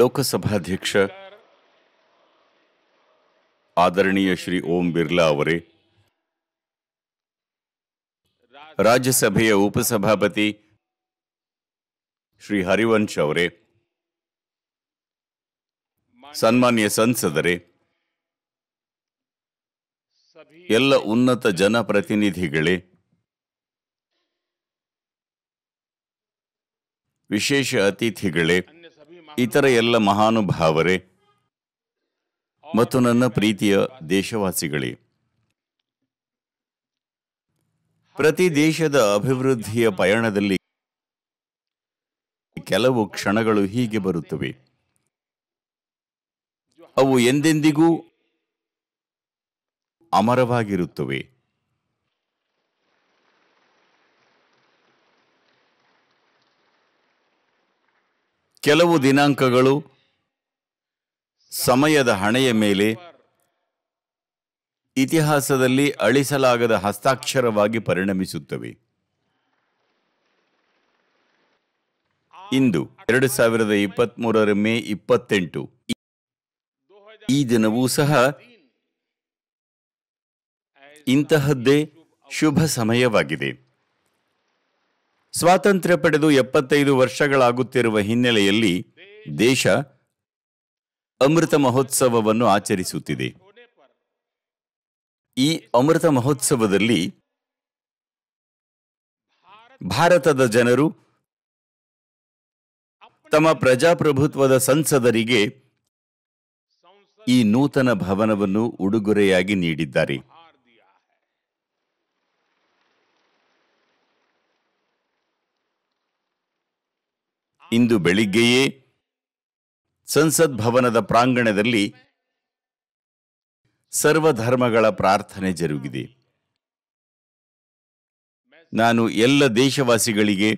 ಲೋಕಸಭಾಧ್ಯಕ್ಷ ಆದರಣೀಯ ಶ್ರೀ ಓಂ ಬಿರ್ಲಾ ಅವರೇ ರಾಜ್ಯಸಭೆಯ ಉಪಸಭಾಪತಿ ಶ್ರೀ ಹರಿವಂಶ್ ಅವರೇ ಸನ್ಮಾನ್ಯ ಸಂಸದರೇ ಎಲ್ಲ ಉನ್ನತ ಜನಪ್ರತಿನಿಧಿಗಳೇ ವಿಶೇಷ ಅತಿಥಿಗಳೇ ಇತರ ಎಲ್ಲ ಮಹಾನುಭಾವರೇ ಮತ್ತು ನನ್ನ ಪ್ರೀತಿಯ ದೇಶವಾಸಿಗಳೇ ಪ್ರತಿ ದೇಶದ ಅಭಿವೃದ್ಧಿಯ ಪಯಣದಲ್ಲಿ ಕೆಲವು ಕ್ಷಣಗಳು ಹೀಗೆ ಬರುತ್ತವೆ ಅವು ಎಂದೆಂದಿಗೂ ಅಮರವಾಗಿರುತ್ತವೆ ಕೆಲವು ದಿನಾಂಕಗಳು ಸಮಯದ ಹಣೆಯ ಮೇಲೆ ಇತಿಹಾಸದಲ್ಲಿ ಅಳಿಸಲಾಗದ ಹಸ್ತಾಕ್ಷರವಾಗಿ ಪರಿಣಮಿಸುತ್ತವೆ ಇಂದು ಎರಡು ಸಾವಿರದ ಇಪ್ಪತ್ತ್ ಮೇ ಇಪ್ಪತ್ತೆಂಟು ಈ ದಿನವೂ ಸಹ ಇಂತಹದ್ದೇ ಶುಭ ಸಮಯವಾಗಿದೆ ಸ್ವಾತಂತ್ರ್ಯ ಪಡೆದು ಎಪ್ಪತ್ತೈದು ವರ್ಷಗಳಾಗುತ್ತಿರುವ ಹಿನ್ನೆಲೆಯಲ್ಲಿ ದೇಶ ಅಮೃತ ಮಹೋತ್ಸವವನ್ನು ಆಚರಿಸುತ್ತಿದೆ ಈ ಅಮೃತ ಮಹೋತ್ಸವದಲ್ಲಿ ಭಾರತದ ಜನರು ತಮ್ಮ ಪ್ರಜಾಪ್ರಭುತ್ವದ ಸಂಸದರಿಗೆ ಈ ನೂತನ ಭವನವನ್ನು ಉಡುಗೊರೆಯಾಗಿ ನೀಡಿದ್ದಾರೆ ಇಂದು ಬೆಳಿಗ್ಗೆಯೇ ಸಂಸತ್ ಭವನದ ಪ್ರಾಂಗಣದಲ್ಲಿ ಸರ್ವಧರ್ಮಗಳ ಪ್ರಾರ್ಥನೆ ಜರುಗಿದೆ ನಾನು ಎಲ್ಲ ದೇಶವಾಸಿಗಳಿಗೆ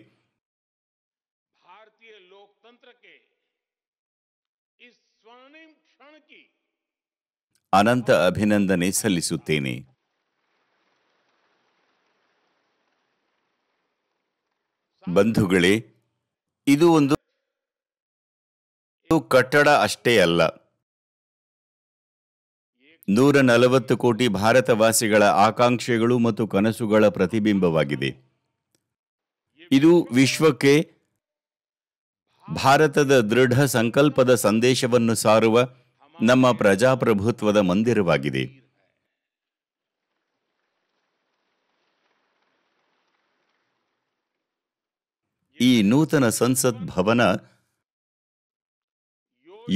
ಅನಂತ ಅಭಿನಂದನೆ ಸಲ್ಲಿಸುತ್ತೇನೆ ಬಂಧುಗಳೇ ಇದು ಒಂದು ಕಟ್ಟಡ ಅಷ್ಟೇ ಅಲ್ಲ ನೂರ ನಲವತ್ತು ಕೋಟಿ ಭಾರತವಾಸಿಗಳ ಆಕಾಂಕ್ಷೆಗಳು ಮತ್ತು ಕನಸುಗಳ ಪ್ರತಿಬಿಂಬವಾಗಿದೆ ಇದು ವಿಶ್ವಕ್ಕೆ ಭಾರತದ ದೃಢ ಸಂಕಲ್ಪದ ಸಂದೇಶವನ್ನು ಸಾರುವ ನಮ್ಮ ಪ್ರಜಾಪ್ರಭುತ್ವದ ಮಂದಿರವಾಗಿದೆ ಈ ನೂತನ ಸಂಸತ್ ಭವನ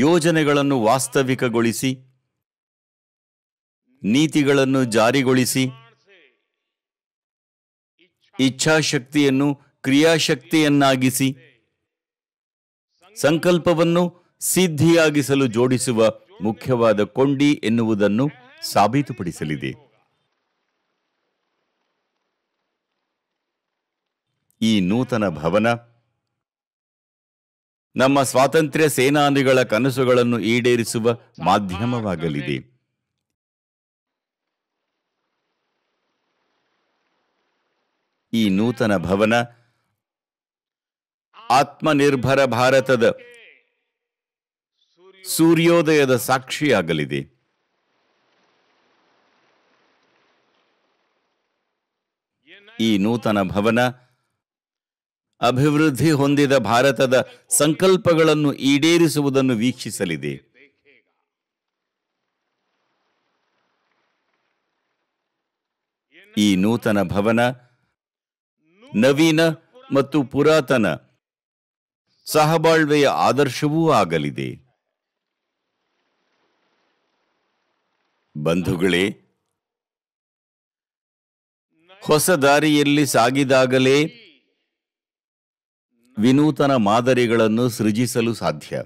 ಯೋಜನೆಗಳನ್ನು ವಾಸ್ತವಿಕಗೊಳಿಸಿ ನೀತಿಗಳನ್ನು ಜಾರಿಗೊಳಿಸಿ ಇಚ್ಛಾಶಕ್ತಿಯನ್ನು ಕ್ರಿಯಾಶಕ್ತಿಯನ್ನಾಗಿಸಿ ಸಂಕಲ್ಪವನ್ನು ಸಿದ್ಧಿಯಾಗಿಸಲು ಜೋಡಿಸುವ ಮುಖ್ಯವಾದ ಕೊಂಡಿ ಎನ್ನುವುದನ್ನು ಸಾಬೀತುಪಡಿಸಲಿದೆ ಈ ನೂತನ ಭವನ ನಮ್ಮ ಸ್ವಾತಂತ್ರ್ಯ ಸೇನಾನಿಗಳ ಕನಸುಗಳನ್ನು ಈಡೇರಿಸುವ ಮಾಧ್ಯಮವಾಗಲಿದೆ ಈ ನೂತನ ಭವನ ಆತ್ಮನಿರ್ಭರ ಭಾರತದ ಸೂರ್ಯೋದಯದ ಸಾಕ್ಷಿಯಾಗಲಿದೆ ಈ ನೂತನ ಭವನ ಅಭಿವೃದ್ಧಿ ಹೊಂದಿದ ಭಾರತದ ಸಂಕಲ್ಪಗಳನ್ನು ಈಡೇರಿಸುವುದನ್ನು ವೀಕ್ಷಿಸಲಿದೆ ಈ ನೂತನ ಭವನ ನವೀನ ಮತ್ತು ಪುರಾತನ ಸಹಬಾಳ್ವೆಯ ಆದರ್ಶವೂ ಆಗಲಿದೆ ಬಂಧುಗಳೇ ಹೊಸ ದಾರಿಯಲ್ಲಿ ಸಾಗಿದಾಗಲೇ ವಿನೂತನ ಮಾದರಿಗಳನ್ನು ಸೃಜಿಸಲು ಸಾಧ್ಯ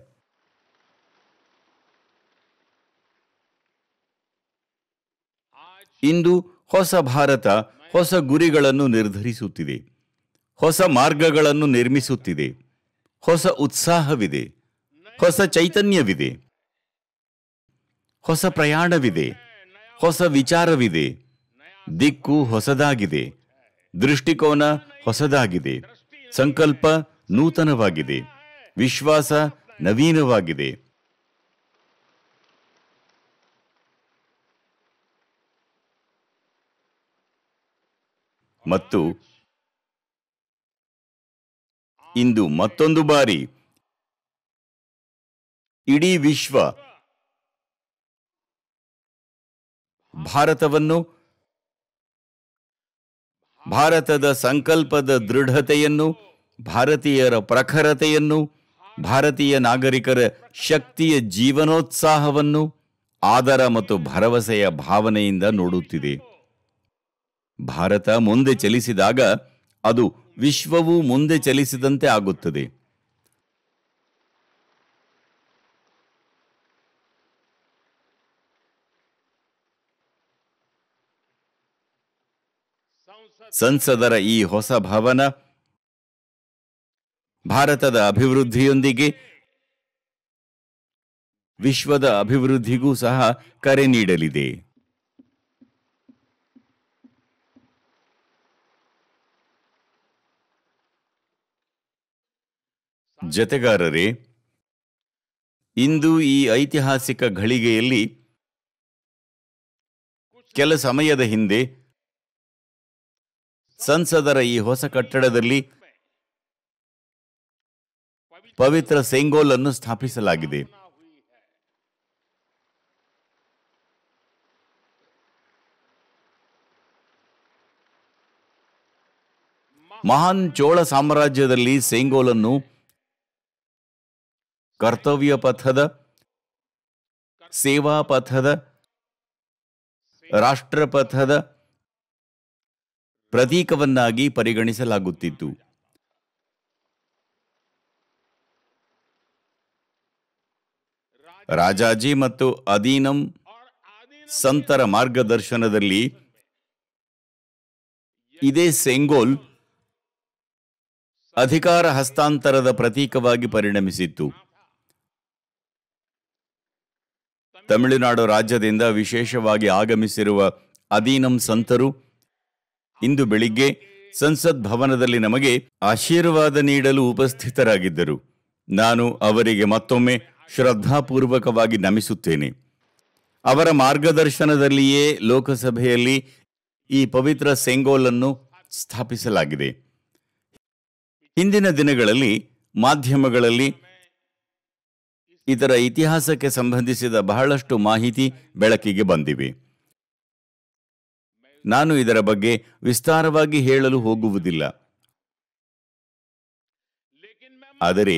ಇಂದು ಹೊಸ ಭಾರತ ಹೊಸ ಗುರಿಗಳನ್ನು ನಿರ್ಧರಿಸುತ್ತಿದೆ ಹೊಸ ಮಾರ್ಗಗಳನ್ನು ನಿರ್ಮಿಸುತ್ತಿದೆ ಹೊಸ ಉತ್ಸಾಹವಿದೆ ಹೊಸ ಚೈತನ್ಯವಿದೆ ಹೊಸ ಪ್ರಯಾಣವಿದೆ ಹೊಸ ವಿಚಾರವಿದೆ ದಿಕ್ಕು ಹೊಸದಾಗಿದೆ ದೃಷ್ಟಿಕೋನ ಹೊಸದಾಗಿದೆ ಸಂಕಲ್ಪ ನೂತನವಾಗಿದೆ ವಿಶ್ವಾಸ ನವೀನವಾಗಿದೆ ಮತ್ತು ಇಂದು ಮತ್ತೊಂದು ಬಾರಿ ಇಡೀ ವಿಶ್ವ ಭಾರತವನ್ನು ಭಾರತದ ಸಂಕಲ್ಪದ ದೃಢತೆಯನ್ನು ಭಾರತೀಯರ ಪ್ರಖರತೆಯನ್ನು ಭಾರತೀಯ ನಾಗರಿಕರ ಶಕ್ತಿಯ ಜೀವನೋತ್ಸಾಹವನ್ನು ಆದರ ಮತ್ತು ಭರವಸೆಯ ಭಾವನೆಯಿಂದ ನೋಡುತ್ತಿದೆ ಭಾರತ ಮುಂದೆ ಚಲಿಸಿದಾಗ ಅದು ವಿಶ್ವವೂ ಮುಂದೆ ಚಲಿಸಿದಂತೆ ಆಗುತ್ತದೆ ಸಂಸದರ ಈ ಹೊಸ ಭವನ ಭಾರತದ ಅಭಿವೃದ್ಧಿಯೊಂದಿಗೆ ವಿಶ್ವದ ಅಭಿವೃದ್ಧಿಗೂ ಸಹ ಕರೆ ನೀಡಲಿದೆ ಜತೆಗಾರರೇ ಇಂದು ಈ ಐತಿಹಾಸಿಕ ಘಳಿಗೆಯಲ್ಲಿ ಕೆಲ ಸಮಯದ ಹಿಂದೆ ಸಂಸದರ ಈ ಹೊಸ ಕಟ್ಟಡದಲ್ಲಿ ಪವಿತ್ರ ಸೇಂಗೋಲ್ ಅನ್ನು ಸ್ಥಾಪಿಸಲಾಗಿದೆ ಮಹಾನ್ ಚೋಳ ಸಾಮ್ರಾಜ್ಯದಲ್ಲಿ ಅನ್ನು ಕರ್ತವ್ಯ ಪಥದ ಸೇವಾ ಪಥದ ರಾಷ್ಟ್ರಪಥದ ಪ್ರತೀಕವನ್ನಾಗಿ ಪರಿಗಣಿಸಲಾಗುತ್ತಿತ್ತು ರಾಜಾಜಿ ಮತ್ತು ಅದೀನಂ ಸಂತರ ಮಾರ್ಗದರ್ಶನದಲ್ಲಿ ಇದೇ ಸೆಂಗೋಲ್ ಅಧಿಕಾರ ಹಸ್ತಾಂತರದ ಪ್ರತೀಕವಾಗಿ ಪರಿಣಮಿಸಿತ್ತು ತಮಿಳುನಾಡು ರಾಜ್ಯದಿಂದ ವಿಶೇಷವಾಗಿ ಆಗಮಿಸಿರುವ ಅದೀನಂ ಸಂತರು ಇಂದು ಬೆಳಿಗ್ಗೆ ಸಂಸತ್ ಭವನದಲ್ಲಿ ನಮಗೆ ಆಶೀರ್ವಾದ ನೀಡಲು ಉಪಸ್ಥಿತರಾಗಿದ್ದರು ನಾನು ಅವರಿಗೆ ಮತ್ತೊಮ್ಮೆ ಶ್ರದ್ಧಾಪೂರ್ವಕವಾಗಿ ನಮಿಸುತ್ತೇನೆ ಅವರ ಮಾರ್ಗದರ್ಶನದಲ್ಲಿಯೇ ಲೋಕಸಭೆಯಲ್ಲಿ ಈ ಪವಿತ್ರ ಸೆಂಗೋಲನ್ನು ಸ್ಥಾಪಿಸಲಾಗಿದೆ ಹಿಂದಿನ ದಿನಗಳಲ್ಲಿ ಮಾಧ್ಯಮಗಳಲ್ಲಿ ಇದರ ಇತಿಹಾಸಕ್ಕೆ ಸಂಬಂಧಿಸಿದ ಬಹಳಷ್ಟು ಮಾಹಿತಿ ಬೆಳಕಿಗೆ ಬಂದಿವೆ ನಾನು ಇದರ ಬಗ್ಗೆ ವಿಸ್ತಾರವಾಗಿ ಹೇಳಲು ಹೋಗುವುದಿಲ್ಲ ಆದರೆ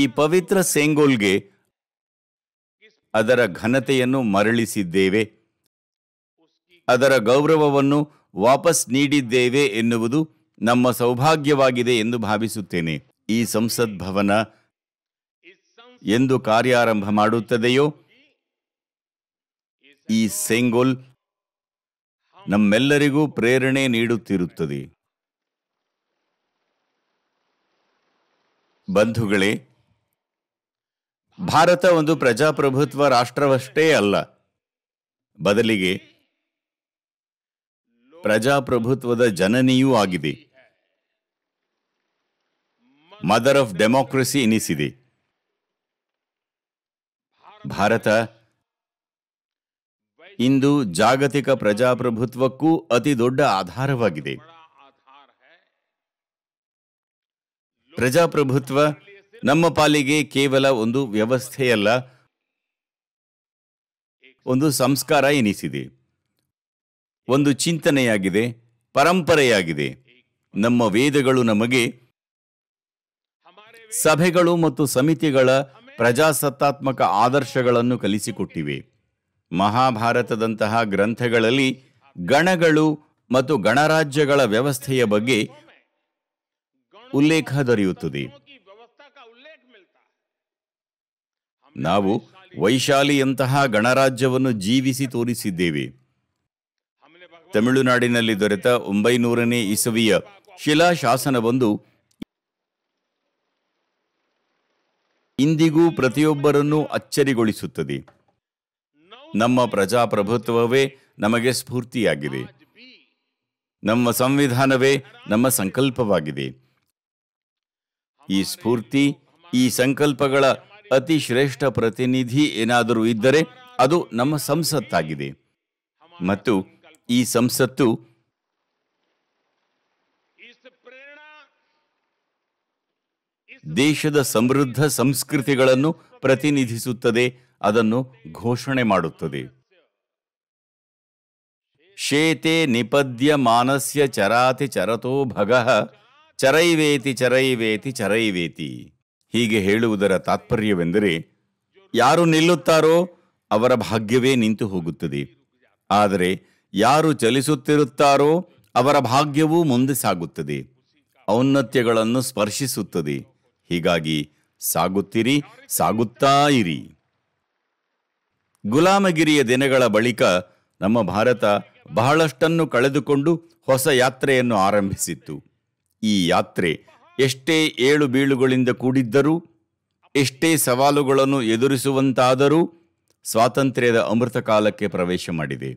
ಈ ಪವಿತ್ರ ಸೆಂಗೋಲ್ಗೆ ಅದರ ಘನತೆಯನ್ನು ಮರಳಿಸಿದ್ದೇವೆ ಅದರ ಗೌರವವನ್ನು ವಾಪಸ್ ನೀಡಿದ್ದೇವೆ ಎನ್ನುವುದು ನಮ್ಮ ಸೌಭಾಗ್ಯವಾಗಿದೆ ಎಂದು ಭಾವಿಸುತ್ತೇನೆ ಈ ಸಂಸತ್ ಭವನ ಎಂದು ಕಾರ್ಯಾರಂಭ ಮಾಡುತ್ತದೆಯೋ ಈ ಸೆಂಗೋಲ್ ನಮ್ಮೆಲ್ಲರಿಗೂ ಪ್ರೇರಣೆ ನೀಡುತ್ತಿರುತ್ತದೆ ಬಂಧುಗಳೇ ಭಾರತ ಒಂದು ಪ್ರಜಾಪ್ರಭುತ್ವ ರಾಷ್ಟ್ರವಷ್ಟೇ ಅಲ್ಲ ಬದಲಿಗೆ ಪ್ರಜಾಪ್ರಭುತ್ವದ ಜನನಿಯೂ ಆಗಿದೆ ಮದರ್ ಆಫ್ ಡೆಮೋಕ್ರಸಿ ಎನಿಸಿದೆ ಭಾರತ ಇಂದು ಜಾಗತಿಕ ಪ್ರಜಾಪ್ರಭುತ್ವಕ್ಕೂ ಅತಿ ದೊಡ್ಡ ಆಧಾರವಾಗಿದೆ ಪ್ರಜಾಪ್ರಭುತ್ವ ನಮ್ಮ ಪಾಲಿಗೆ ಕೇವಲ ಒಂದು ವ್ಯವಸ್ಥೆಯಲ್ಲ ಒಂದು ಸಂಸ್ಕಾರ ಎನಿಸಿದೆ ಒಂದು ಚಿಂತನೆಯಾಗಿದೆ ಪರಂಪರೆಯಾಗಿದೆ ನಮ್ಮ ವೇದಗಳು ನಮಗೆ ಸಭೆಗಳು ಮತ್ತು ಸಮಿತಿಗಳ ಪ್ರಜಾಸತ್ತಾತ್ಮಕ ಆದರ್ಶಗಳನ್ನು ಕಲಿಸಿಕೊಟ್ಟಿವೆ ಮಹಾಭಾರತದಂತಹ ಗ್ರಂಥಗಳಲ್ಲಿ ಗಣಗಳು ಮತ್ತು ಗಣರಾಜ್ಯಗಳ ವ್ಯವಸ್ಥೆಯ ಬಗ್ಗೆ ಉಲ್ಲೇಖ ದೊರೆಯುತ್ತದೆ ನಾವು ವೈಶಾಲಿಯಂತಹ ಗಣರಾಜ್ಯವನ್ನು ಜೀವಿಸಿ ತೋರಿಸಿದ್ದೇವೆ ತಮಿಳುನಾಡಿನಲ್ಲಿ ದೊರೆತ ಒಂಬೈನೂರನೇ ಇಸವಿಯ ಶಿಲಾಶಾಸನವೊಂದು ಇಂದಿಗೂ ಪ್ರತಿಯೊಬ್ಬರನ್ನೂ ಅಚ್ಚರಿಗೊಳಿಸುತ್ತದೆ ನಮ್ಮ ಪ್ರಜಾಪ್ರಭುತ್ವವೇ ನಮಗೆ ಸ್ಫೂರ್ತಿಯಾಗಿದೆ ನಮ್ಮ ಸಂವಿಧಾನವೇ ನಮ್ಮ ಸಂಕಲ್ಪವಾಗಿದೆ ಈ ಸ್ಫೂರ್ತಿ ಈ ಸಂಕಲ್ಪಗಳ ಅತಿ ಶ್ರೇಷ್ಠ ಪ್ರತಿನಿಧಿ ಏನಾದರೂ ಇದ್ದರೆ ಅದು ನಮ್ಮ ಸಂಸತ್ತಾಗಿದೆ ಮತ್ತು ಈ ಸಂಸತ್ತು ದೇಶದ ಸಮೃದ್ಧ ಸಂಸ್ಕೃತಿಗಳನ್ನು ಪ್ರತಿನಿಧಿಸುತ್ತದೆ ಅದನ್ನು ಘೋಷಣೆ ಮಾಡುತ್ತದೆ ಶೇತೆ ನಿಪದ್ಯ ಮಾನಸ್ಯ ಚರಾತಿ ಚರತೋ ಭಗಃ ಚರೈವೇತಿ ಚರೈವೇತಿ ಚರೈವೇತಿ ಹೀಗೆ ಹೇಳುವುದರ ತಾತ್ಪರ್ಯವೆಂದರೆ ಯಾರು ನಿಲ್ಲುತ್ತಾರೋ ಅವರ ಭಾಗ್ಯವೇ ನಿಂತು ಹೋಗುತ್ತದೆ ಆದರೆ ಯಾರು ಚಲಿಸುತ್ತಿರುತ್ತಾರೋ ಅವರ ಭಾಗ್ಯವೂ ಮುಂದೆ ಸಾಗುತ್ತದೆ ಔನ್ನತ್ಯಗಳನ್ನು ಸ್ಪರ್ಶಿಸುತ್ತದೆ ಹೀಗಾಗಿ ಸಾಗುತ್ತಿರಿ ಸಾಗುತ್ತಾ ಇರಿ ಗುಲಾಮಗಿರಿಯ ದಿನಗಳ ಬಳಿಕ ನಮ್ಮ ಭಾರತ ಬಹಳಷ್ಟನ್ನು ಕಳೆದುಕೊಂಡು ಹೊಸ ಯಾತ್ರೆಯನ್ನು ಆರಂಭಿಸಿತ್ತು ಈ ಯಾತ್ರೆ ಎಷ್ಟೇ ಏಳು ಬೀಳುಗಳಿಂದ ಕೂಡಿದ್ದರೂ ಎಷ್ಟೇ ಸವಾಲುಗಳನ್ನು ಎದುರಿಸುವಂತಾದರೂ ಸ್ವಾತಂತ್ರ್ಯದ ಅಮೃತ ಕಾಲಕ್ಕೆ ಪ್ರವೇಶ ಮಾಡಿದೆ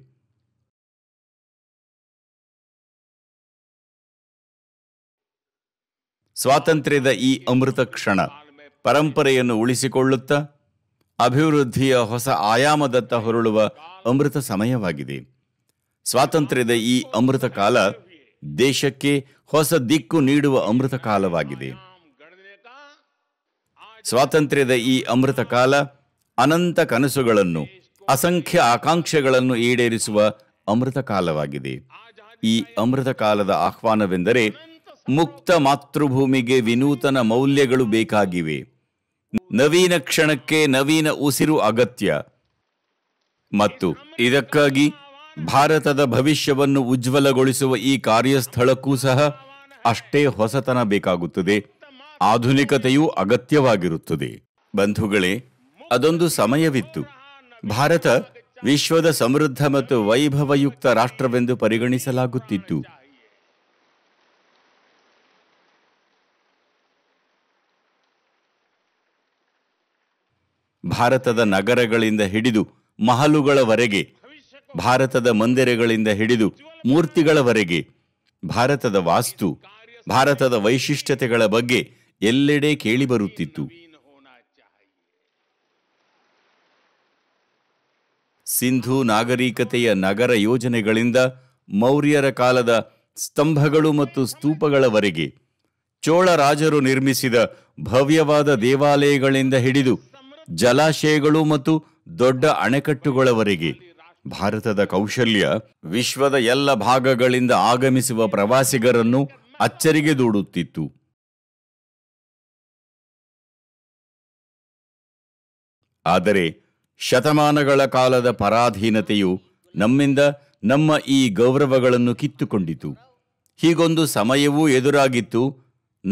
ಸ್ವಾತಂತ್ರ್ಯದ ಈ ಅಮೃತ ಕ್ಷಣ ಪರಂಪರೆಯನ್ನು ಉಳಿಸಿಕೊಳ್ಳುತ್ತಾ ಅಭಿವೃದ್ಧಿಯ ಹೊಸ ಆಯಾಮದತ್ತ ಹೊರಳುವ ಅಮೃತ ಸಮಯವಾಗಿದೆ ಸ್ವಾತಂತ್ರ್ಯದ ಈ ಅಮೃತ ಕಾಲ ದೇಶಕ್ಕೆ ಹೊಸ ದಿಕ್ಕು ನೀಡುವ ಅಮೃತ ಕಾಲವಾಗಿದೆ ಸ್ವಾತಂತ್ರ್ಯದ ಈ ಅಮೃತ ಕಾಲ ಅನಂತ ಕನಸುಗಳನ್ನು ಅಸಂಖ್ಯ ಆಕಾಂಕ್ಷೆಗಳನ್ನು ಈಡೇರಿಸುವ ಅಮೃತ ಕಾಲವಾಗಿದೆ ಈ ಅಮೃತ ಕಾಲದ ಆಹ್ವಾನವೆಂದರೆ ಮುಕ್ತ ಮಾತೃಭೂಮಿಗೆ ವಿನೂತನ ಮೌಲ್ಯಗಳು ಬೇಕಾಗಿವೆ ನವೀನ ಕ್ಷಣಕ್ಕೆ ನವೀನ ಉಸಿರು ಅಗತ್ಯ ಮತ್ತು ಇದಕ್ಕಾಗಿ ಭಾರತದ ಭವಿಷ್ಯವನ್ನು ಉಜ್ವಲಗೊಳಿಸುವ ಈ ಕಾರ್ಯಸ್ಥಳಕ್ಕೂ ಸಹ ಅಷ್ಟೇ ಹೊಸತನ ಬೇಕಾಗುತ್ತದೆ ಆಧುನಿಕತೆಯೂ ಅಗತ್ಯವಾಗಿರುತ್ತದೆ ಬಂಧುಗಳೇ ಅದೊಂದು ಸಮಯವಿತ್ತು ಭಾರತ ವಿಶ್ವದ ಸಮೃದ್ಧ ಮತ್ತು ವೈಭವಯುಕ್ತ ರಾಷ್ಟ್ರವೆಂದು ಪರಿಗಣಿಸಲಾಗುತ್ತಿತ್ತು ಭಾರತದ ನಗರಗಳಿಂದ ಹಿಡಿದು ಮಹಲುಗಳವರೆಗೆ ಭಾರತದ ಮಂದಿರಗಳಿಂದ ಹಿಡಿದು ಮೂರ್ತಿಗಳವರೆಗೆ ಭಾರತದ ವಾಸ್ತು ಭಾರತದ ವೈಶಿಷ್ಟ್ಯತೆಗಳ ಬಗ್ಗೆ ಎಲ್ಲೆಡೆ ಕೇಳಿಬರುತ್ತಿತ್ತು ಸಿಂಧೂ ನಾಗರಿಕತೆಯ ನಗರ ಯೋಜನೆಗಳಿಂದ ಮೌರ್ಯರ ಕಾಲದ ಸ್ತಂಭಗಳು ಮತ್ತು ಸ್ತೂಪಗಳವರೆಗೆ ಚೋಳ ರಾಜರು ನಿರ್ಮಿಸಿದ ಭವ್ಯವಾದ ದೇವಾಲಯಗಳಿಂದ ಹಿಡಿದು ಜಲಾಶಯಗಳು ಮತ್ತು ದೊಡ್ಡ ಅಣೆಕಟ್ಟುಗಳವರೆಗೆ ಭಾರತದ ಕೌಶಲ್ಯ ವಿಶ್ವದ ಎಲ್ಲ ಭಾಗಗಳಿಂದ ಆಗಮಿಸುವ ಪ್ರವಾಸಿಗರನ್ನು ಅಚ್ಚರಿಗೆ ದೂಡುತ್ತಿತ್ತು ಆದರೆ ಶತಮಾನಗಳ ಕಾಲದ ಪರಾಧೀನತೆಯು ನಮ್ಮಿಂದ ನಮ್ಮ ಈ ಗೌರವಗಳನ್ನು ಕಿತ್ತುಕೊಂಡಿತು ಹೀಗೊಂದು ಸಮಯವೂ ಎದುರಾಗಿತ್ತು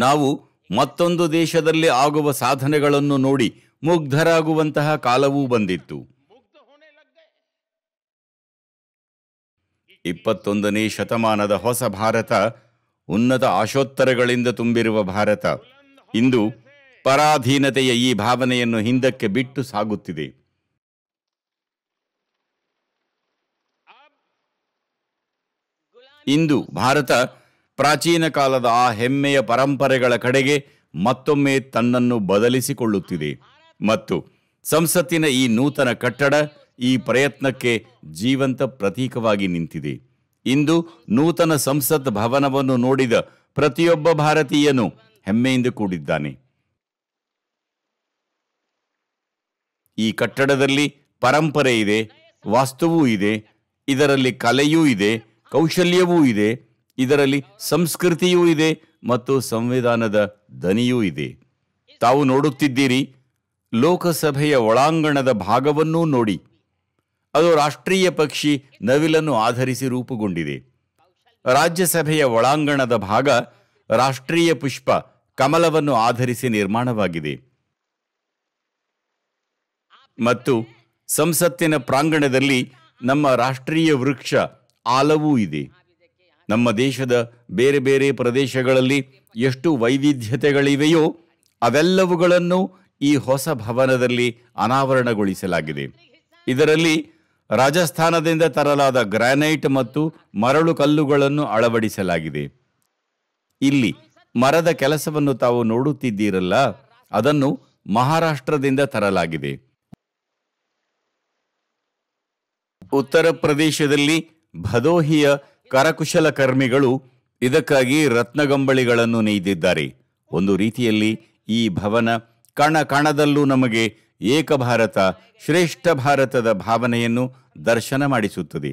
ನಾವು ಮತ್ತೊಂದು ದೇಶದಲ್ಲಿ ಆಗುವ ಸಾಧನೆಗಳನ್ನು ನೋಡಿ ಮುಗ್ಧರಾಗುವಂತಹ ಕಾಲವೂ ಬಂದಿತ್ತು ಇಪ್ಪತ್ತೊಂದನೇ ಶತಮಾನದ ಹೊಸ ಭಾರತ ಉನ್ನತ ಆಶೋತ್ತರಗಳಿಂದ ತುಂಬಿರುವ ಭಾರತ ಇಂದು ಪರಾಧೀನತೆಯ ಈ ಭಾವನೆಯನ್ನು ಹಿಂದಕ್ಕೆ ಬಿಟ್ಟು ಸಾಗುತ್ತಿದೆ ಇಂದು ಭಾರತ ಪ್ರಾಚೀನ ಕಾಲದ ಆ ಹೆಮ್ಮೆಯ ಪರಂಪರೆಗಳ ಕಡೆಗೆ ಮತ್ತೊಮ್ಮೆ ತನ್ನನ್ನು ಬದಲಿಸಿಕೊಳ್ಳುತ್ತಿದೆ ಮತ್ತು ಸಂಸತ್ತಿನ ಈ ನೂತನ ಕಟ್ಟಡ ಈ ಪ್ರಯತ್ನಕ್ಕೆ ಜೀವಂತ ಪ್ರತೀಕವಾಗಿ ನಿಂತಿದೆ ಇಂದು ನೂತನ ಸಂಸತ್ ಭವನವನ್ನು ನೋಡಿದ ಪ್ರತಿಯೊಬ್ಬ ಭಾರತೀಯನು ಹೆಮ್ಮೆಯಿಂದ ಕೂಡಿದ್ದಾನೆ ಈ ಕಟ್ಟಡದಲ್ಲಿ ಪರಂಪರೆ ಇದೆ ವಾಸ್ತುವೂ ಇದೆ ಇದರಲ್ಲಿ ಕಲೆಯೂ ಇದೆ ಕೌಶಲ್ಯವೂ ಇದೆ ಇದರಲ್ಲಿ ಸಂಸ್ಕೃತಿಯೂ ಇದೆ ಮತ್ತು ಸಂವಿಧಾನದ ದನಿಯೂ ಇದೆ ತಾವು ನೋಡುತ್ತಿದ್ದೀರಿ ಲೋಕಸಭೆಯ ಒಳಾಂಗಣದ ಭಾಗವನ್ನೂ ನೋಡಿ ಅದು ರಾಷ್ಟ್ರೀಯ ಪಕ್ಷಿ ನವಿಲನ್ನು ಆಧರಿಸಿ ರೂಪುಗೊಂಡಿದೆ ರಾಜ್ಯಸಭೆಯ ಒಳಾಂಗಣದ ಭಾಗ ರಾಷ್ಟ್ರೀಯ ಪುಷ್ಪ ಕಮಲವನ್ನು ಆಧರಿಸಿ ನಿರ್ಮಾಣವಾಗಿದೆ ಮತ್ತು ಸಂಸತ್ತಿನ ಪ್ರಾಂಗಣದಲ್ಲಿ ನಮ್ಮ ರಾಷ್ಟ್ರೀಯ ವೃಕ್ಷ ಆಲವೂ ಇದೆ ನಮ್ಮ ದೇಶದ ಬೇರೆ ಬೇರೆ ಪ್ರದೇಶಗಳಲ್ಲಿ ಎಷ್ಟು ವೈವಿಧ್ಯತೆಗಳಿವೆಯೋ ಅವೆಲ್ಲವುಗಳನ್ನು ಈ ಹೊಸ ಭವನದಲ್ಲಿ ಅನಾವರಣಗೊಳಿಸಲಾಗಿದೆ ಇದರಲ್ಲಿ ರಾಜಸ್ಥಾನದಿಂದ ತರಲಾದ ಗ್ರಾನೈಟ್ ಮತ್ತು ಮರಳು ಕಲ್ಲುಗಳನ್ನು ಅಳವಡಿಸಲಾಗಿದೆ ಇಲ್ಲಿ ಮರದ ಕೆಲಸವನ್ನು ತಾವು ನೋಡುತ್ತಿದ್ದೀರಲ್ಲ ಅದನ್ನು ಮಹಾರಾಷ್ಟ್ರದಿಂದ ತರಲಾಗಿದೆ ಉತ್ತರ ಪ್ರದೇಶದಲ್ಲಿ ಭದೋಹಿಯ ಕರಕುಶಲ ಕರ್ಮಿಗಳು ಇದಕ್ಕಾಗಿ ರತ್ನಗಂಬಳಿಗಳನ್ನು ನೇಯ್ದಿದ್ದಾರೆ ಒಂದು ರೀತಿಯಲ್ಲಿ ಈ ಭವನ ಕಣ ಕಣದಲ್ಲೂ ನಮಗೆ ಏಕ ಭಾರತ ಶ್ರೇಷ್ಠ ಭಾರತದ ಭಾವನೆಯನ್ನು ದರ್ಶನ ಮಾಡಿಸುತ್ತದೆ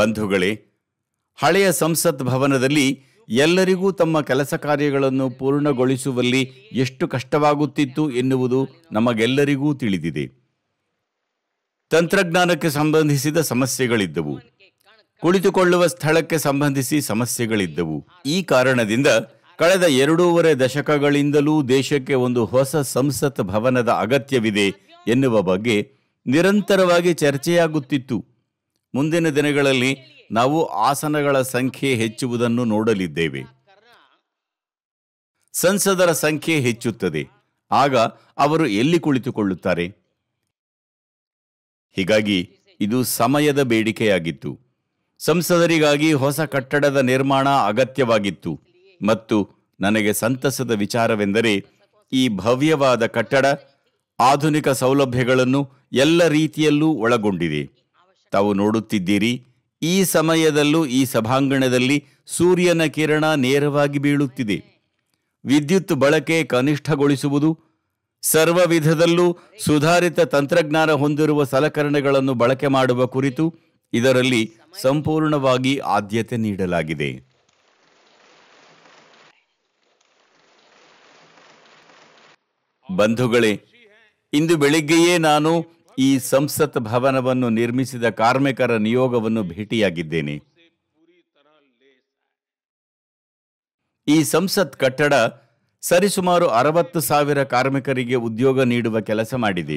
ಬಂಧುಗಳೇ ಹಳೆಯ ಸಂಸತ್ ಭವನದಲ್ಲಿ ಎಲ್ಲರಿಗೂ ತಮ್ಮ ಕೆಲಸ ಕಾರ್ಯಗಳನ್ನು ಪೂರ್ಣಗೊಳಿಸುವಲ್ಲಿ ಎಷ್ಟು ಕಷ್ಟವಾಗುತ್ತಿತ್ತು ಎನ್ನುವುದು ನಮಗೆಲ್ಲರಿಗೂ ತಿಳಿದಿದೆ ತಂತ್ರಜ್ಞಾನಕ್ಕೆ ಸಂಬಂಧಿಸಿದ ಸಮಸ್ಯೆಗಳಿದ್ದವು ಕುಳಿತುಕೊಳ್ಳುವ ಸ್ಥಳಕ್ಕೆ ಸಂಬಂಧಿಸಿ ಸಮಸ್ಯೆಗಳಿದ್ದವು ಈ ಕಾರಣದಿಂದ ಕಳೆದ ಎರಡೂವರೆ ದಶಕಗಳಿಂದಲೂ ದೇಶಕ್ಕೆ ಒಂದು ಹೊಸ ಸಂಸತ್ ಭವನದ ಅಗತ್ಯವಿದೆ ಎನ್ನುವ ಬಗ್ಗೆ ನಿರಂತರವಾಗಿ ಚರ್ಚೆಯಾಗುತ್ತಿತ್ತು ಮುಂದಿನ ದಿನಗಳಲ್ಲಿ ನಾವು ಆಸನಗಳ ಸಂಖ್ಯೆ ಹೆಚ್ಚುವುದನ್ನು ನೋಡಲಿದ್ದೇವೆ ಸಂಸದರ ಸಂಖ್ಯೆ ಹೆಚ್ಚುತ್ತದೆ ಆಗ ಅವರು ಎಲ್ಲಿ ಕುಳಿತುಕೊಳ್ಳುತ್ತಾರೆ ಹೀಗಾಗಿ ಇದು ಸಮಯದ ಬೇಡಿಕೆಯಾಗಿತ್ತು ಸಂಸದರಿಗಾಗಿ ಹೊಸ ಕಟ್ಟಡದ ನಿರ್ಮಾಣ ಅಗತ್ಯವಾಗಿತ್ತು ಮತ್ತು ನನಗೆ ಸಂತಸದ ವಿಚಾರವೆಂದರೆ ಈ ಭವ್ಯವಾದ ಕಟ್ಟಡ ಆಧುನಿಕ ಸೌಲಭ್ಯಗಳನ್ನು ಎಲ್ಲ ರೀತಿಯಲ್ಲೂ ಒಳಗೊಂಡಿದೆ ತಾವು ನೋಡುತ್ತಿದ್ದೀರಿ ಈ ಸಮಯದಲ್ಲೂ ಈ ಸಭಾಂಗಣದಲ್ಲಿ ಸೂರ್ಯನ ಕಿರಣ ನೇರವಾಗಿ ಬೀಳುತ್ತಿದೆ ವಿದ್ಯುತ್ ಬಳಕೆ ಕನಿಷ್ಠಗೊಳಿಸುವುದು ಸರ್ವ ವಿಧದಲ್ಲೂ ಸುಧಾರಿತ ತಂತ್ರಜ್ಞಾನ ಹೊಂದಿರುವ ಸಲಕರಣೆಗಳನ್ನು ಬಳಕೆ ಮಾಡುವ ಕುರಿತು ಇದರಲ್ಲಿ ಸಂಪೂರ್ಣವಾಗಿ ಆದ್ಯತೆ ನೀಡಲಾಗಿದೆ ಬಂಧುಗಳೇ ಇಂದು ಬೆಳಿಗ್ಗೆಯೇ ನಾನು ಈ ಸಂಸತ್ ಭವನವನ್ನು ನಿರ್ಮಿಸಿದ ಕಾರ್ಮಿಕರ ನಿಯೋಗವನ್ನು ಭೇಟಿಯಾಗಿದ್ದೇನೆ ಈ ಸಂಸತ್ ಕಟ್ಟಡ ಸರಿಸುಮಾರು ಅರವತ್ತು ಸಾವಿರ ಕಾರ್ಮಿಕರಿಗೆ ಉದ್ಯೋಗ ನೀಡುವ ಕೆಲಸ ಮಾಡಿದೆ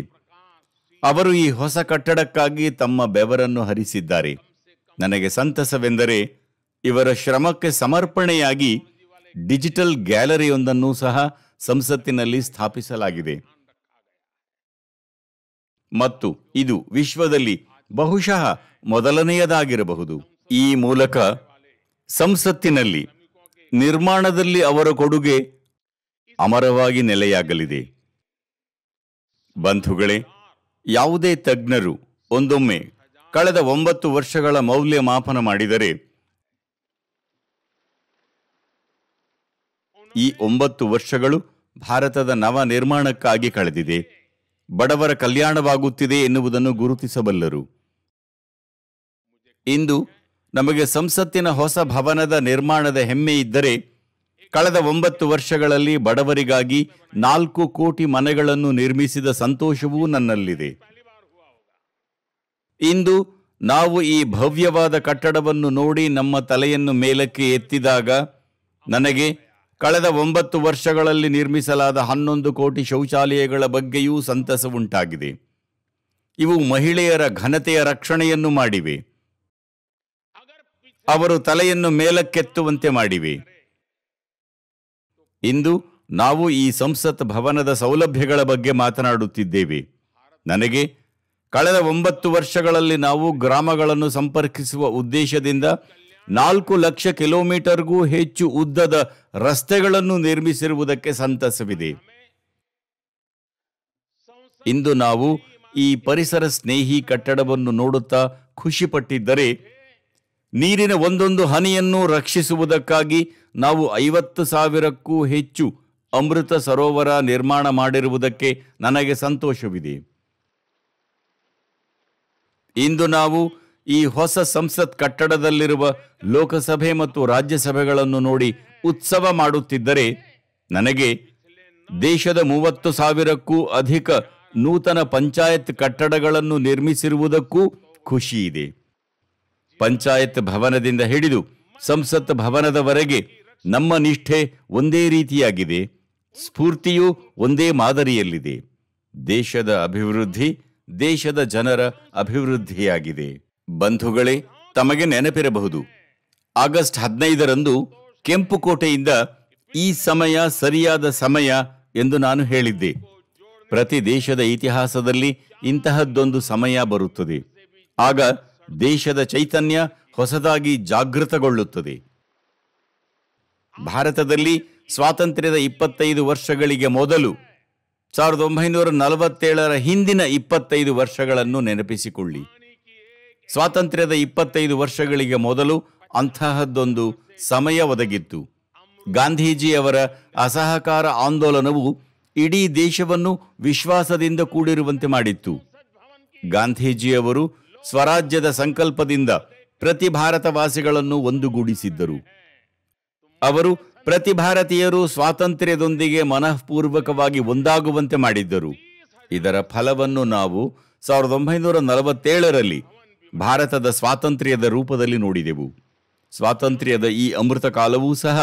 ಅವರು ಈ ಹೊಸ ಕಟ್ಟಡಕ್ಕಾಗಿ ತಮ್ಮ ಬೆವರನ್ನು ಹರಿಸಿದ್ದಾರೆ ನನಗೆ ಸಂತಸವೆಂದರೆ ಇವರ ಶ್ರಮಕ್ಕೆ ಸಮರ್ಪಣೆಯಾಗಿ ಡಿಜಿಟಲ್ ಗ್ಯಾಲರಿಯೊಂದನ್ನು ಸಹ ಸಂಸತ್ತಿನಲ್ಲಿ ಸ್ಥಾಪಿಸಲಾಗಿದೆ ಮತ್ತು ಇದು ವಿಶ್ವದಲ್ಲಿ ಬಹುಶಃ ಮೊದಲನೆಯದಾಗಿರಬಹುದು ಈ ಮೂಲಕ ಸಂಸತ್ತಿನಲ್ಲಿ ನಿರ್ಮಾಣದಲ್ಲಿ ಅವರ ಕೊಡುಗೆ ಅಮರವಾಗಿ ನೆಲೆಯಾಗಲಿದೆ ಬಂಧುಗಳೇ ಯಾವುದೇ ತಜ್ಞರು ಒಂದೊಮ್ಮೆ ಕಳೆದ ಒಂಬತ್ತು ವರ್ಷಗಳ ಮೌಲ್ಯಮಾಪನ ಮಾಡಿದರೆ ಈ ಒಂಬತ್ತು ವರ್ಷಗಳು ಭಾರತದ ನವ ನಿರ್ಮಾಣಕ್ಕಾಗಿ ಕಳೆದಿದೆ ಬಡವರ ಕಲ್ಯಾಣವಾಗುತ್ತಿದೆ ಎನ್ನುವುದನ್ನು ಗುರುತಿಸಬಲ್ಲರು ಇಂದು ನಮಗೆ ಸಂಸತ್ತಿನ ಹೊಸ ಭವನದ ನಿರ್ಮಾಣದ ಹೆಮ್ಮೆ ಇದ್ದರೆ ಕಳೆದ ಒಂಬತ್ತು ವರ್ಷಗಳಲ್ಲಿ ಬಡವರಿಗಾಗಿ ನಾಲ್ಕು ಕೋಟಿ ಮನೆಗಳನ್ನು ನಿರ್ಮಿಸಿದ ಸಂತೋಷವೂ ನನ್ನಲ್ಲಿದೆ ಇಂದು ನಾವು ಈ ಭವ್ಯವಾದ ಕಟ್ಟಡವನ್ನು ನೋಡಿ ನಮ್ಮ ತಲೆಯನ್ನು ಮೇಲಕ್ಕೆ ಎತ್ತಿದಾಗ ನನಗೆ ಕಳೆದ ಒಂಬತ್ತು ವರ್ಷಗಳಲ್ಲಿ ನಿರ್ಮಿಸಲಾದ ಹನ್ನೊಂದು ಕೋಟಿ ಶೌಚಾಲಯಗಳ ಬಗ್ಗೆಯೂ ಸಂತಸ ಉಂಟಾಗಿದೆ ಇವು ಮಹಿಳೆಯರ ಘನತೆಯ ರಕ್ಷಣೆಯನ್ನು ಮಾಡಿವೆ ಅವರು ತಲೆಯನ್ನು ಮೇಲಕ್ಕೆತ್ತುವಂತೆ ಮಾಡಿವೆ ಇಂದು ನಾವು ಈ ಸಂಸತ್ ಭವನದ ಸೌಲಭ್ಯಗಳ ಬಗ್ಗೆ ಮಾತನಾಡುತ್ತಿದ್ದೇವೆ ನನಗೆ ಕಳೆದ ಒಂಬತ್ತು ವರ್ಷಗಳಲ್ಲಿ ನಾವು ಗ್ರಾಮಗಳನ್ನು ಸಂಪರ್ಕಿಸುವ ಉದ್ದೇಶದಿಂದ ನಾಲ್ಕು ಲಕ್ಷ ಕಿಲೋಮೀಟರ್ಗೂ ಹೆಚ್ಚು ಉದ್ದದ ರಸ್ತೆಗಳನ್ನು ನಿರ್ಮಿಸಿರುವುದಕ್ಕೆ ಸಂತಸವಿದೆ ಇಂದು ನಾವು ಈ ಪರಿಸರ ಸ್ನೇಹಿ ಕಟ್ಟಡವನ್ನು ನೋಡುತ್ತಾ ಖುಷಿಪಟ್ಟಿದ್ದರೆ ನೀರಿನ ಒಂದೊಂದು ಹನಿಯನ್ನು ರಕ್ಷಿಸುವುದಕ್ಕಾಗಿ ನಾವು ಐವತ್ತು ಸಾವಿರಕ್ಕೂ ಹೆಚ್ಚು ಅಮೃತ ಸರೋವರ ನಿರ್ಮಾಣ ಮಾಡಿರುವುದಕ್ಕೆ ನನಗೆ ಸಂತೋಷವಿದೆ ಇಂದು ನಾವು ಈ ಹೊಸ ಸಂಸತ್ ಕಟ್ಟಡದಲ್ಲಿರುವ ಲೋಕಸಭೆ ಮತ್ತು ರಾಜ್ಯಸಭೆಗಳನ್ನು ನೋಡಿ ಉತ್ಸವ ಮಾಡುತ್ತಿದ್ದರೆ ನನಗೆ ದೇಶದ ಮೂವತ್ತು ಸಾವಿರಕ್ಕೂ ಅಧಿಕ ನೂತನ ಪಂಚಾಯತ್ ಕಟ್ಟಡಗಳನ್ನು ನಿರ್ಮಿಸಿರುವುದಕ್ಕೂ ಖುಷಿ ಇದೆ ಪಂಚಾಯತ್ ಭವನದಿಂದ ಹಿಡಿದು ಸಂಸತ್ ಭವನದವರೆಗೆ ನಮ್ಮ ನಿಷ್ಠೆ ಒಂದೇ ರೀತಿಯಾಗಿದೆ ಸ್ಫೂರ್ತಿಯೂ ಒಂದೇ ಮಾದರಿಯಲ್ಲಿದೆ ದೇಶದ ಅಭಿವೃದ್ಧಿ ದೇಶದ ಜನರ ಅಭಿವೃದ್ಧಿಯಾಗಿದೆ ಬಂಧುಗಳೇ ತಮಗೆ ನೆನಪಿರಬಹುದು ಆಗಸ್ಟ್ ಹದಿನೈದರಂದು ಕೆಂಪುಕೋಟೆಯಿಂದ ಈ ಸಮಯ ಸರಿಯಾದ ಸಮಯ ಎಂದು ನಾನು ಹೇಳಿದ್ದೆ ಪ್ರತಿ ದೇಶದ ಇತಿಹಾಸದಲ್ಲಿ ಇಂತಹದ್ದೊಂದು ಸಮಯ ಬರುತ್ತದೆ ಆಗ ದೇಶದ ಚೈತನ್ಯ ಹೊಸದಾಗಿ ಜಾಗೃತಗೊಳ್ಳುತ್ತದೆ ಭಾರತದಲ್ಲಿ ಸ್ವಾತಂತ್ರ್ಯದ ಇಪ್ಪತ್ತೈದು ವರ್ಷಗಳಿಗೆ ಮೊದಲು ಸಾವಿರದ ಒಂಬೈನೂರ ನಲವತ್ತೇಳರ ಹಿಂದಿನ ಇಪ್ಪತ್ತೈದು ವರ್ಷಗಳನ್ನು ನೆನಪಿಸಿಕೊಳ್ಳಿ ಸ್ವಾತಂತ್ರ್ಯದ ಇಪ್ಪತ್ತೈದು ವರ್ಷಗಳಿಗೆ ಮೊದಲು ಅಂತಹದ್ದೊಂದು ಸಮಯ ಒದಗಿತ್ತು ಗಾಂಧೀಜಿಯವರ ಅಸಹಕಾರ ಆಂದೋಲನವು ಇಡೀ ದೇಶವನ್ನು ವಿಶ್ವಾಸದಿಂದ ಕೂಡಿರುವಂತೆ ಮಾಡಿತ್ತು ಗಾಂಧೀಜಿಯವರು ಸ್ವರಾಜ್ಯದ ಸಂಕಲ್ಪದಿಂದ ಪ್ರತಿ ಭಾರತವಾಸಿಗಳನ್ನು ಒಂದುಗೂಡಿಸಿದ್ದರು ಅವರು ಪ್ರತಿ ಭಾರತೀಯರು ಸ್ವಾತಂತ್ರ್ಯದೊಂದಿಗೆ ಮನಃಪೂರ್ವಕವಾಗಿ ಒಂದಾಗುವಂತೆ ಮಾಡಿದ್ದರು ಇದರ ಫಲವನ್ನು ನಾವು ಸಾವಿರದ ಒಂಬೈನೂರ ನಲವತ್ತೇಳರಲ್ಲಿ ಭಾರತದ ಸ್ವಾತಂತ್ರ್ಯದ ರೂಪದಲ್ಲಿ ನೋಡಿದೆವು ಸ್ವಾತಂತ್ರ್ಯದ ಈ ಅಮೃತ ಕಾಲವೂ ಸಹ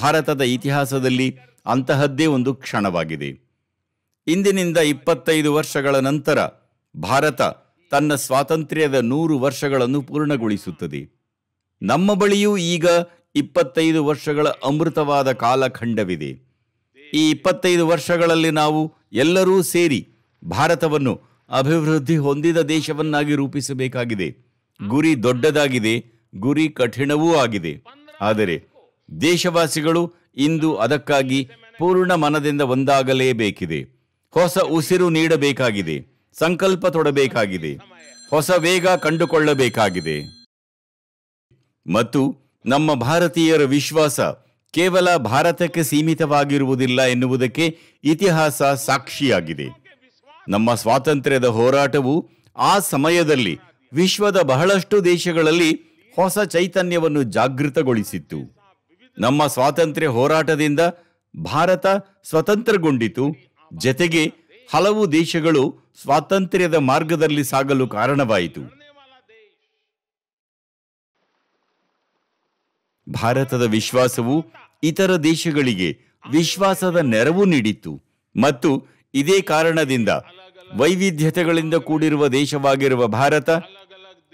ಭಾರತದ ಇತಿಹಾಸದಲ್ಲಿ ಅಂತಹದ್ದೇ ಒಂದು ಕ್ಷಣವಾಗಿದೆ ಇಂದಿನಿಂದ ಇಪ್ಪತ್ತೈದು ವರ್ಷಗಳ ನಂತರ ಭಾರತ ತನ್ನ ಸ್ವಾತಂತ್ರ್ಯದ ನೂರು ವರ್ಷಗಳನ್ನು ಪೂರ್ಣಗೊಳಿಸುತ್ತದೆ ನಮ್ಮ ಬಳಿಯೂ ಈಗ ಇಪ್ಪತ್ತೈದು ವರ್ಷಗಳ ಅಮೃತವಾದ ಕಾಲಖಂಡವಿದೆ ಈ ಇಪ್ಪತ್ತೈದು ವರ್ಷಗಳಲ್ಲಿ ನಾವು ಎಲ್ಲರೂ ಸೇರಿ ಭಾರತವನ್ನು ಅಭಿವೃದ್ಧಿ ಹೊಂದಿದ ದೇಶವನ್ನಾಗಿ ರೂಪಿಸಬೇಕಾಗಿದೆ ಗುರಿ ದೊಡ್ಡದಾಗಿದೆ ಗುರಿ ಕಠಿಣವೂ ಆಗಿದೆ ಆದರೆ ದೇಶವಾಸಿಗಳು ಇಂದು ಅದಕ್ಕಾಗಿ ಪೂರ್ಣ ಮನದಿಂದ ಒಂದಾಗಲೇಬೇಕಿದೆ ಹೊಸ ಉಸಿರು ನೀಡಬೇಕಾಗಿದೆ ಸಂಕಲ್ಪ ತೊಡಬೇಕಾಗಿದೆ ಹೊಸ ವೇಗ ಕಂಡುಕೊಳ್ಳಬೇಕಾಗಿದೆ ಮತ್ತು ನಮ್ಮ ಭಾರತೀಯರ ವಿಶ್ವಾಸ ಕೇವಲ ಭಾರತಕ್ಕೆ ಸೀಮಿತವಾಗಿರುವುದಿಲ್ಲ ಎನ್ನುವುದಕ್ಕೆ ಇತಿಹಾಸ ಸಾಕ್ಷಿಯಾಗಿದೆ ನಮ್ಮ ಸ್ವಾತಂತ್ರ್ಯದ ಹೋರಾಟವು ಆ ಸಮಯದಲ್ಲಿ ವಿಶ್ವದ ಬಹಳಷ್ಟು ದೇಶಗಳಲ್ಲಿ ಹೊಸ ಚೈತನ್ಯವನ್ನು ಜಾಗೃತಗೊಳಿಸಿತ್ತು ನಮ್ಮ ಸ್ವಾತಂತ್ರ್ಯ ಹೋರಾಟದಿಂದ ಭಾರತ ಸ್ವತಂತ್ರಗೊಂಡಿತು ಜತೆಗೆ ಹಲವು ದೇಶಗಳು ಸ್ವಾತಂತ್ರ್ಯದ ಮಾರ್ಗದಲ್ಲಿ ಸಾಗಲು ಕಾರಣವಾಯಿತು ಭಾರತದ ವಿಶ್ವಾಸವು ಇತರ ದೇಶಗಳಿಗೆ ವಿಶ್ವಾಸದ ನೆರವು ನೀಡಿತ್ತು ಮತ್ತು ಇದೇ ಕಾರಣದಿಂದ ವೈವಿಧ್ಯತೆಗಳಿಂದ ಕೂಡಿರುವ ದೇಶವಾಗಿರುವ ಭಾರತ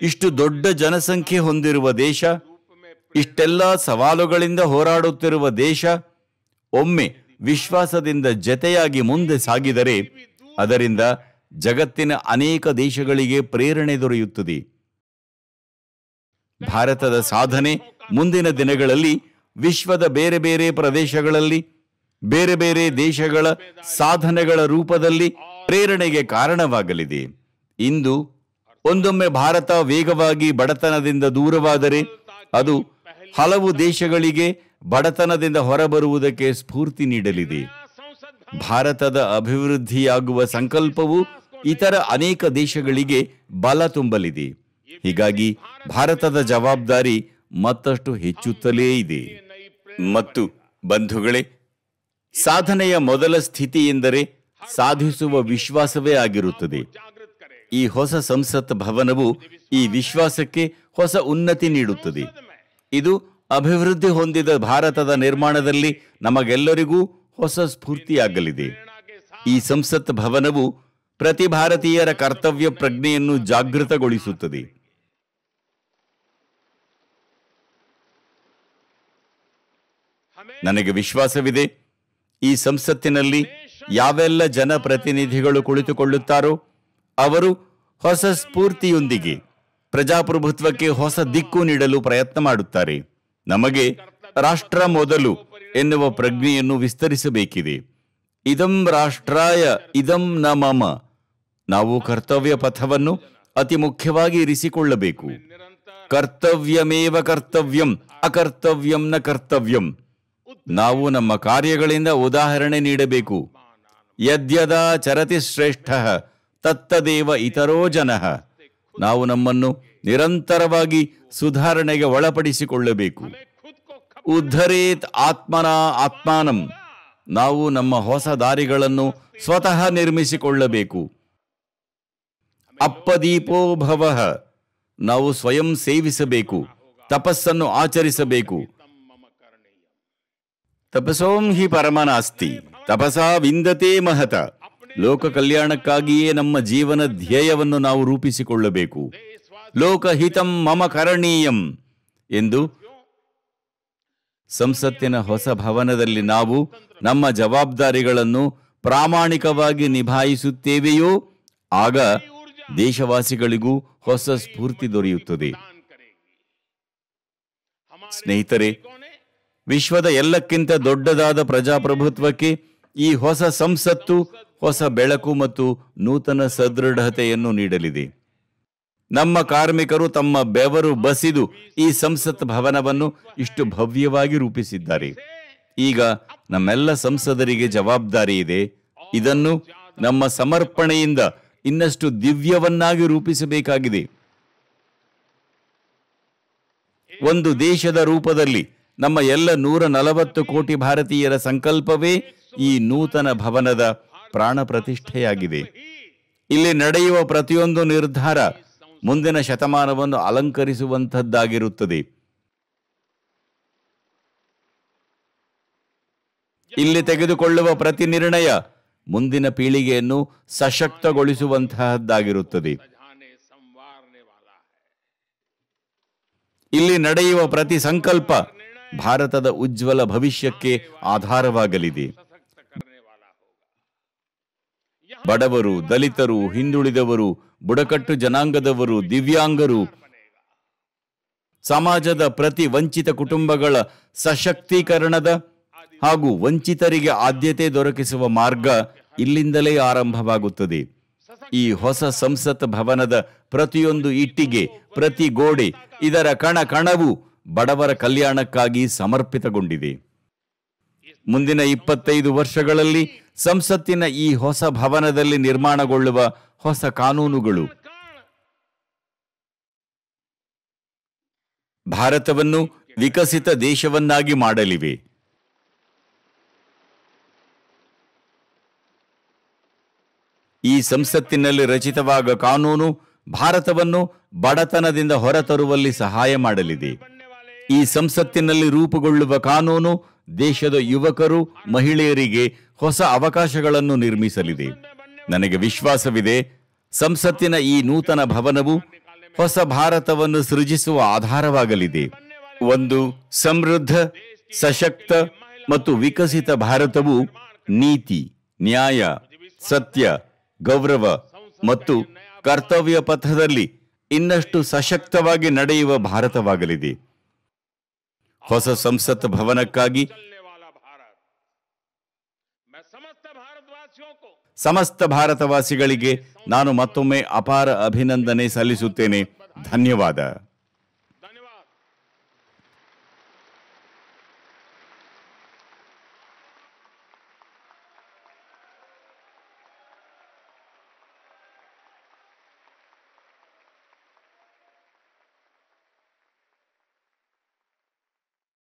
ಇಷ್ಟು ದೊಡ್ಡ ಜನಸಂಖ್ಯೆ ಹೊಂದಿರುವ ದೇಶ ಇಷ್ಟೆಲ್ಲ ಸವಾಲುಗಳಿಂದ ಹೋರಾಡುತ್ತಿರುವ ದೇಶ ಒಮ್ಮೆ ವಿಶ್ವಾಸದಿಂದ ಜತೆಯಾಗಿ ಮುಂದೆ ಸಾಗಿದರೆ ಅದರಿಂದ ಜಗತ್ತಿನ ಅನೇಕ ದೇಶಗಳಿಗೆ ಪ್ರೇರಣೆ ದೊರೆಯುತ್ತದೆ ಭಾರತದ ಸಾಧನೆ ಮುಂದಿನ ದಿನಗಳಲ್ಲಿ ವಿಶ್ವದ ಬೇರೆ ಬೇರೆ ಪ್ರದೇಶಗಳಲ್ಲಿ ಬೇರೆ ಬೇರೆ ದೇಶಗಳ ಸಾಧನೆಗಳ ರೂಪದಲ್ಲಿ ಪ್ರೇರಣೆಗೆ ಕಾರಣವಾಗಲಿದೆ ಇಂದು ಒಂದೊಮ್ಮೆ ಭಾರತ ವೇಗವಾಗಿ ಬಡತನದಿಂದ ದೂರವಾದರೆ ಅದು ಹಲವು ದೇಶಗಳಿಗೆ ಬಡತನದಿಂದ ಹೊರಬರುವುದಕ್ಕೆ ಸ್ಫೂರ್ತಿ ನೀಡಲಿದೆ ಭಾರತದ ಅಭಿವೃದ್ಧಿಯಾಗುವ ಸಂಕಲ್ಪವು ಇತರ ಅನೇಕ ದೇಶಗಳಿಗೆ ಬಲ ತುಂಬಲಿದೆ ಹೀಗಾಗಿ ಭಾರತದ ಜವಾಬ್ದಾರಿ ಮತ್ತಷ್ಟು ಹೆಚ್ಚುತ್ತಲೇ ಇದೆ ಮತ್ತು ಬಂಧುಗಳೇ ಸಾಧನೆಯ ಮೊದಲ ಸ್ಥಿತಿ ಎಂದರೆ ಸಾಧಿಸುವ ವಿಶ್ವಾಸವೇ ಆಗಿರುತ್ತದೆ ಈ ಹೊಸ ಸಂಸತ್ ಭವನವು ಈ ವಿಶ್ವಾಸಕ್ಕೆ ಹೊಸ ಉನ್ನತಿ ನೀಡುತ್ತದೆ ಇದು ಅಭಿವೃದ್ಧಿ ಹೊಂದಿದ ಭಾರತದ ನಿರ್ಮಾಣದಲ್ಲಿ ನಮಗೆಲ್ಲರಿಗೂ ಹೊಸ ಸ್ಫೂರ್ತಿಯಾಗಲಿದೆ ಈ ಸಂಸತ್ ಭವನವು ಪ್ರತಿ ಭಾರತೀಯರ ಕರ್ತವ್ಯ ಪ್ರಜ್ಞೆಯನ್ನು ಜಾಗೃತಗೊಳಿಸುತ್ತದೆ ನನಗೆ ವಿಶ್ವಾಸವಿದೆ ಈ ಸಂಸತ್ತಿನಲ್ಲಿ ಯಾವೆಲ್ಲ ಜನಪ್ರತಿನಿಧಿಗಳು ಕುಳಿತುಕೊಳ್ಳುತ್ತಾರೋ ಅವರು ಹೊಸ ಸ್ಫೂರ್ತಿಯೊಂದಿಗೆ ಪ್ರಜಾಪ್ರಭುತ್ವಕ್ಕೆ ಹೊಸ ದಿಕ್ಕು ನೀಡಲು ಪ್ರಯತ್ನ ಮಾಡುತ್ತಾರೆ ನಮಗೆ ರಾಷ್ಟ್ರ ಮೊದಲು ಎನ್ನುವ ಪ್ರಜ್ಞೆಯನ್ನು ವಿಸ್ತರಿಸಬೇಕಿದೆ ಇದಂ ರಾಷ್ಟ್ರಾಯ ಇದಂ ನ ಮಮ ನಾವು ಕರ್ತವ್ಯ ಪಥವನ್ನು ಅತಿ ಮುಖ್ಯವಾಗಿ ಇರಿಸಿಕೊಳ್ಳಬೇಕು ಕರ್ತವ್ಯಮೇವ ಕರ್ತವ್ಯಂ ಅಕರ್ತವ್ಯಂ ನ ಕರ್ತವ್ಯಂ ನಾವು ನಮ್ಮ ಕಾರ್ಯಗಳಿಂದ ಉದಾಹರಣೆ ನೀಡಬೇಕು ಯದ್ಯದ ಚರತಿ ಶ್ರೇಷ್ಠ ತತ್ತದೇವ ಇತರೋ ಜನ ನಾವು ನಮ್ಮನ್ನು ನಿರಂತರವಾಗಿ ಸುಧಾರಣೆಗೆ ಒಳಪಡಿಸಿಕೊಳ್ಳಬೇಕು ಉದ್ಧರೇತ್ ಆತ್ಮನ ಆತ್ಮಾನಂ ನಾವು ನಮ್ಮ ಹೊಸ ದಾರಿಗಳನ್ನು ಸ್ವತಃ ನಿರ್ಮಿಸಿಕೊಳ್ಳಬೇಕು ಅಪ್ಪದೀಪೋಭವ ನಾವು ಸ್ವಯಂ ಸೇವಿಸಬೇಕು ತಪಸ್ಸನ್ನು ಆಚರಿಸಬೇಕು ತಪಸೋಂ ಹಿ ಪರಮನಾಸ್ತಿ ತಪಸಾ ವಿಂದತೆ ಮಹತ ಲೋಕ ಕಲ್ಯಾಣಕ್ಕಾಗಿಯೇ ನಮ್ಮ ಜೀವನ ಧ್ಯೇಯವನ್ನು ನಾವು ರೂಪಿಸಿಕೊಳ್ಳಬೇಕು ಹಿತಂ ಮಮ ಕರಣೀಯಂ ಎಂದು ಸಂಸತ್ತಿನ ಹೊಸ ಭವನದಲ್ಲಿ ನಾವು ನಮ್ಮ ಜವಾಬ್ದಾರಿಗಳನ್ನು ಪ್ರಾಮಾಣಿಕವಾಗಿ ನಿಭಾಯಿಸುತ್ತೇವೆಯೋ ಆಗ ದೇಶವಾಸಿಗಳಿಗೂ ಹೊಸ ಸ್ಫೂರ್ತಿ ದೊರೆಯುತ್ತದೆ ಸ್ನೇಹಿತರೆ ವಿಶ್ವದ ಎಲ್ಲಕ್ಕಿಂತ ದೊಡ್ಡದಾದ ಪ್ರಜಾಪ್ರಭುತ್ವಕ್ಕೆ ಈ ಹೊಸ ಸಂಸತ್ತು ಹೊಸ ಬೆಳಕು ಮತ್ತು ನೂತನ ಸದೃಢತೆಯನ್ನು ನೀಡಲಿದೆ ನಮ್ಮ ಕಾರ್ಮಿಕರು ತಮ್ಮ ಬೆವರು ಬಸಿದು ಈ ಸಂಸತ್ ಭವನವನ್ನು ಇಷ್ಟು ಭವ್ಯವಾಗಿ ರೂಪಿಸಿದ್ದಾರೆ ಈಗ ನಮ್ಮೆಲ್ಲ ಸಂಸದರಿಗೆ ಜವಾಬ್ದಾರಿ ಇದೆ ಇದನ್ನು ನಮ್ಮ ಸಮರ್ಪಣೆಯಿಂದ ಇನ್ನಷ್ಟು ದಿವ್ಯವನ್ನಾಗಿ ರೂಪಿಸಬೇಕಾಗಿದೆ ಒಂದು ದೇಶದ ರೂಪದಲ್ಲಿ ನಮ್ಮ ಎಲ್ಲ ನೂರ ನಲವತ್ತು ಕೋಟಿ ಭಾರತೀಯರ ಸಂಕಲ್ಪವೇ ಈ ನೂತನ ಭವನದ ಪ್ರಾಣ ಪ್ರತಿಷ್ಠೆಯಾಗಿದೆ ಇಲ್ಲಿ ನಡೆಯುವ ಪ್ರತಿಯೊಂದು ನಿರ್ಧಾರ ಮುಂದಿನ ಶತಮಾನವನ್ನು ಅಲಂಕರಿಸುವಂತದ್ದಾಗಿರುತ್ತದೆ ಇಲ್ಲಿ ತೆಗೆದುಕೊಳ್ಳುವ ಪ್ರತಿ ನಿರ್ಣಯ ಮುಂದಿನ ಪೀಳಿಗೆಯನ್ನು ಸಶಕ್ತಗೊಳಿಸುವಂತಹದ್ದಾಗಿರುತ್ತದೆ ಇಲ್ಲಿ ನಡೆಯುವ ಪ್ರತಿ ಸಂಕಲ್ಪ ಭಾರತದ ಉಜ್ವಲ ಭವಿಷ್ಯಕ್ಕೆ ಆಧಾರವಾಗಲಿದೆ ಬಡವರು ದಲಿತರು ಹಿಂದುಳಿದವರು ಬುಡಕಟ್ಟು ಜನಾಂಗದವರು ದಿವ್ಯಾಂಗರು ಸಮಾಜದ ಪ್ರತಿ ವಂಚಿತ ಕುಟುಂಬಗಳ ಸಶಕ್ತೀಕರಣದ ಹಾಗೂ ವಂಚಿತರಿಗೆ ಆದ್ಯತೆ ದೊರಕಿಸುವ ಮಾರ್ಗ ಇಲ್ಲಿಂದಲೇ ಆರಂಭವಾಗುತ್ತದೆ ಈ ಹೊಸ ಸಂಸತ್ ಭವನದ ಪ್ರತಿಯೊಂದು ಇಟ್ಟಿಗೆ ಪ್ರತಿ ಗೋಡೆ ಇದರ ಕಣ ಕಣವು ಬಡವರ ಕಲ್ಯಾಣಕ್ಕಾಗಿ ಸಮರ್ಪಿತಗೊಂಡಿದೆ ಮುಂದಿನ ಇಪ್ಪತ್ತೈದು ವರ್ಷಗಳಲ್ಲಿ ಸಂಸತ್ತಿನ ಈ ಹೊಸ ಭವನದಲ್ಲಿ ನಿರ್ಮಾಣಗೊಳ್ಳುವ ಹೊಸ ಕಾನೂನುಗಳು ಭಾರತವನ್ನು ವಿಕಸಿತ ದೇಶವನ್ನಾಗಿ ಮಾಡಲಿವೆ ಈ ಸಂಸತ್ತಿನಲ್ಲಿ ರಚಿತವಾಗ ಕಾನೂನು ಭಾರತವನ್ನು ಬಡತನದಿಂದ ಹೊರತರುವಲ್ಲಿ ಸಹಾಯ ಮಾಡಲಿದೆ ಈ ಸಂಸತ್ತಿನಲ್ಲಿ ರೂಪುಗೊಳ್ಳುವ ಕಾನೂನು ದೇಶದ ಯುವಕರು ಮಹಿಳೆಯರಿಗೆ ಹೊಸ ಅವಕಾಶಗಳನ್ನು ನಿರ್ಮಿಸಲಿದೆ ನನಗೆ ವಿಶ್ವಾಸವಿದೆ ಸಂಸತ್ತಿನ ಈ ನೂತನ ಭವನವು ಹೊಸ ಭಾರತವನ್ನು ಸೃಜಿಸುವ ಆಧಾರವಾಗಲಿದೆ ಒಂದು ಸಮೃದ್ಧ ಸಶಕ್ತ ಮತ್ತು ವಿಕಸಿತ ಭಾರತವು ನೀತಿ ನ್ಯಾಯ ಸತ್ಯ ಗೌರವ ಮತ್ತು ಕರ್ತವ್ಯ ಪಥದಲ್ಲಿ ಇನ್ನಷ್ಟು ಸಶಕ್ತವಾಗಿ ನಡೆಯುವ ಭಾರತವಾಗಲಿದೆ ಹೊಸ ಸಂಸತ್ ಭವನಕ್ಕಾಗಿ ಸಮಸ್ತ ಭಾರತವಾಸಿಗಳಿಗೆ ನಾನು ಮತ್ತೊಮ್ಮೆ ಅಪಾರ ಅಭಿನಂದನೆ ಸಲ್ಲಿಸುತ್ತೇನೆ ಧನ್ಯವಾದ